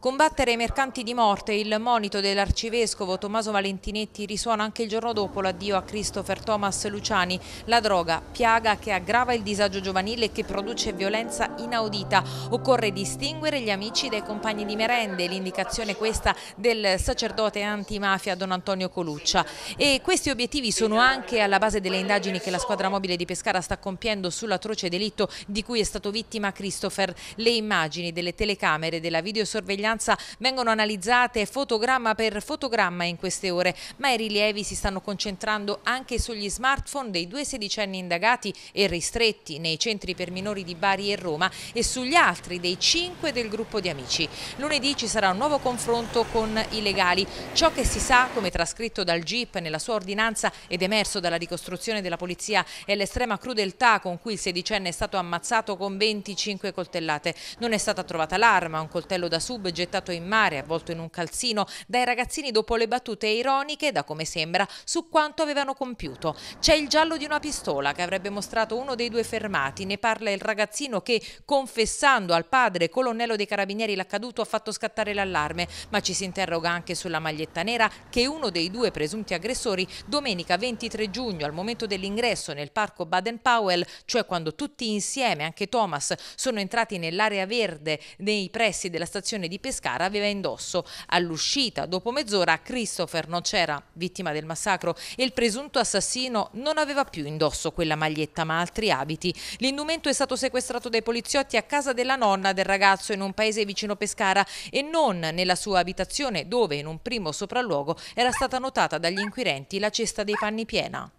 Combattere i mercanti di morte, il monito dell'arcivescovo Tommaso Valentinetti risuona anche il giorno dopo l'addio a Christopher Thomas Luciani, la droga, piaga che aggrava il disagio giovanile e che produce violenza inaudita. Occorre distinguere gli amici dai compagni di merende, l'indicazione questa del sacerdote antimafia Don Antonio Coluccia. E questi obiettivi sono anche alla base delle indagini che la squadra mobile di Pescara sta compiendo sull'atroce delitto di cui è stato vittima Christopher. Le immagini delle telecamere della videosorveglianza testimonianza vengono analizzate fotogramma per fotogramma in queste ore, ma i rilievi si stanno concentrando anche sugli smartphone dei due sedicenni indagati e ristretti nei centri per minori di Bari e Roma e sugli altri dei cinque del gruppo di amici. Lunedì ci sarà un nuovo confronto con i legali. Ciò che si sa, come trascritto dal GIP nella sua ordinanza ed emerso dalla ricostruzione della polizia, è l'estrema crudeltà con cui il sedicenne è stato ammazzato con 25 coltellate. Non è stata trovata l'arma, un coltello da sub gettato in mare, avvolto in un calzino dai ragazzini dopo le battute ironiche, da come sembra, su quanto avevano compiuto. C'è il giallo di una pistola che avrebbe mostrato uno dei due fermati, ne parla il ragazzino che, confessando al padre, colonnello dei carabinieri, l'accaduto, ha fatto scattare l'allarme, ma ci si interroga anche sulla maglietta nera che uno dei due presunti aggressori domenica 23 giugno, al momento dell'ingresso nel parco Baden-Powell, cioè quando tutti insieme, anche Thomas, sono entrati nell'area verde nei pressi della stazione di Pesaro, Pescara aveva indosso. All'uscita, dopo mezz'ora, Christopher Nocera, vittima del massacro, e il presunto assassino non aveva più indosso quella maglietta ma altri abiti. L'indumento è stato sequestrato dai poliziotti a casa della nonna del ragazzo in un paese vicino Pescara e non nella sua abitazione dove in un primo sopralluogo era stata notata dagli inquirenti la cesta dei panni piena.